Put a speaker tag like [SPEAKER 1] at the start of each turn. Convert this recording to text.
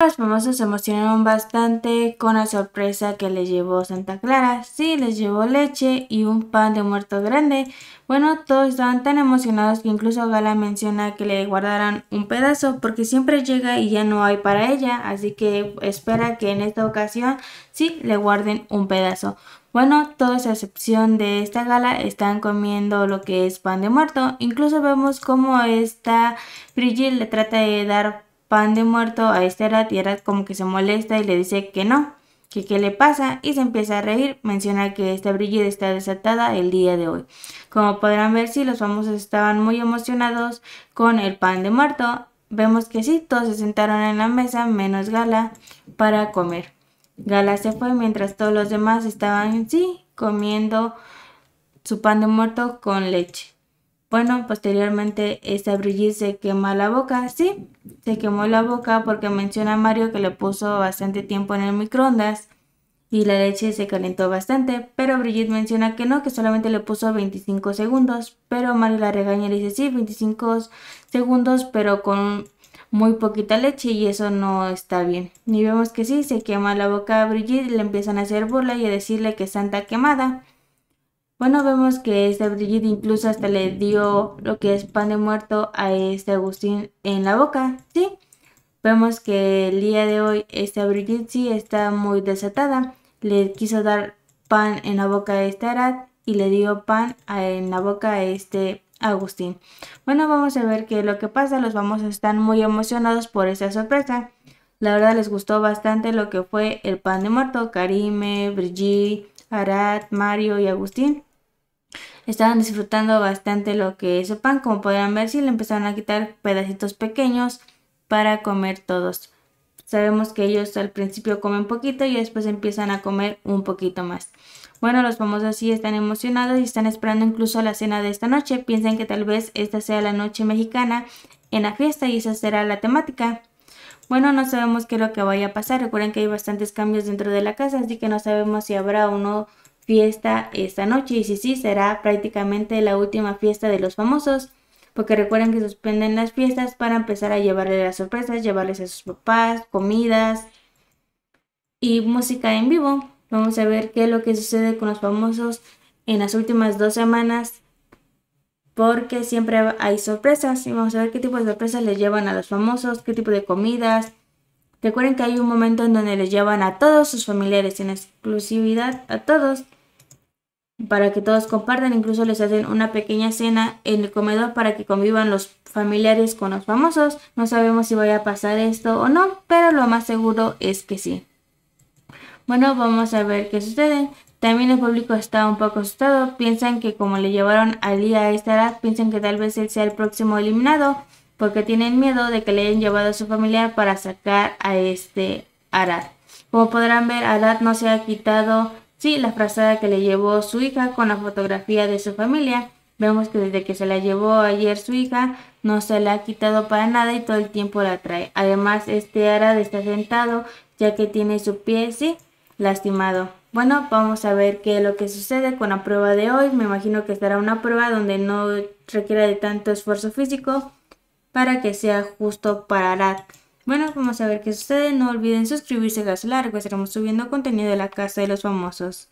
[SPEAKER 1] Los famosos se emocionaron bastante con la sorpresa que les llevó Santa Clara. Sí, les llevó leche y un pan de muerto grande. Bueno, todos estaban tan emocionados que incluso Gala menciona que le guardaran un pedazo porque siempre llega y ya no hay para ella. Así que espera que en esta ocasión sí le guarden un pedazo. Bueno, todos a excepción de esta gala están comiendo lo que es pan de muerto. Incluso vemos cómo esta Brigitte le trata de dar pan de muerto a Esterat y tierra como que se molesta y le dice que no, que qué le pasa y se empieza a reír. Menciona que esta brillida está desatada el día de hoy. Como podrán ver, si sí, los famosos estaban muy emocionados con el pan de muerto, vemos que sí, todos se sentaron en la mesa menos Gala para comer. Gala se fue mientras todos los demás estaban, sí, comiendo su pan de muerto con leche. Bueno, posteriormente esta Brigitte se quema la boca, sí, se quemó la boca porque menciona a Mario que le puso bastante tiempo en el microondas y la leche se calentó bastante, pero Brigitte menciona que no, que solamente le puso 25 segundos, pero Mario la regaña y le dice sí, 25 segundos, pero con muy poquita leche y eso no está bien. Y vemos que sí, se quema la boca a Brigitte, le empiezan a hacer burla y a decirle que Santa quemada. Bueno, vemos que esta Brigitte incluso hasta le dio lo que es pan de muerto a este Agustín en la boca, ¿sí? Vemos que el día de hoy esta Brigitte sí está muy desatada. Le quiso dar pan en la boca a este Arad y le dio pan en la boca a este Agustín. Bueno, vamos a ver qué es lo que pasa. Los vamos a estar muy emocionados por esta sorpresa. La verdad les gustó bastante lo que fue el pan de muerto. Karime, Brigitte, Arad, Mario y Agustín estaban disfrutando bastante lo que es el pan. Como podrán ver, si le empezaron a quitar pedacitos pequeños para comer todos. Sabemos que ellos al principio comen poquito y después empiezan a comer un poquito más. Bueno, los famosos sí están emocionados y están esperando incluso la cena de esta noche. Piensan que tal vez esta sea la noche mexicana en la fiesta y esa será la temática. Bueno, no sabemos qué es lo que vaya a pasar. Recuerden que hay bastantes cambios dentro de la casa, así que no sabemos si habrá o no fiesta esta noche y si sí, será prácticamente la última fiesta de los famosos, porque recuerden que suspenden las fiestas para empezar a llevarles las sorpresas, llevarles a sus papás, comidas y música en vivo. Vamos a ver qué es lo que sucede con los famosos en las últimas dos semanas, porque siempre hay sorpresas y vamos a ver qué tipo de sorpresas les llevan a los famosos, qué tipo de comidas, Recuerden que hay un momento en donde les llevan a todos sus familiares, en exclusividad a todos, para que todos compartan, incluso les hacen una pequeña cena en el comedor para que convivan los familiares con los famosos. No sabemos si vaya a pasar esto o no, pero lo más seguro es que sí. Bueno, vamos a ver qué sucede. También el público está un poco asustado, piensan que como le llevaron al día a esta Arad, piensan que tal vez él sea el próximo eliminado, porque tienen miedo de que le hayan llevado a su familiar para sacar a este Arad. Como podrán ver, Arad no se ha quitado Sí, la frazada que le llevó su hija con la fotografía de su familia. Vemos que desde que se la llevó ayer su hija, no se la ha quitado para nada y todo el tiempo la trae. Además, este Arad está sentado ya que tiene su pie, lastimado. Bueno, vamos a ver qué es lo que sucede con la prueba de hoy. Me imagino que será una prueba donde no requiera de tanto esfuerzo físico para que sea justo para Arad. Bueno, vamos a ver qué sucede. No olviden suscribirse, Gas largo. Estaremos subiendo contenido de la Casa de los Famosos.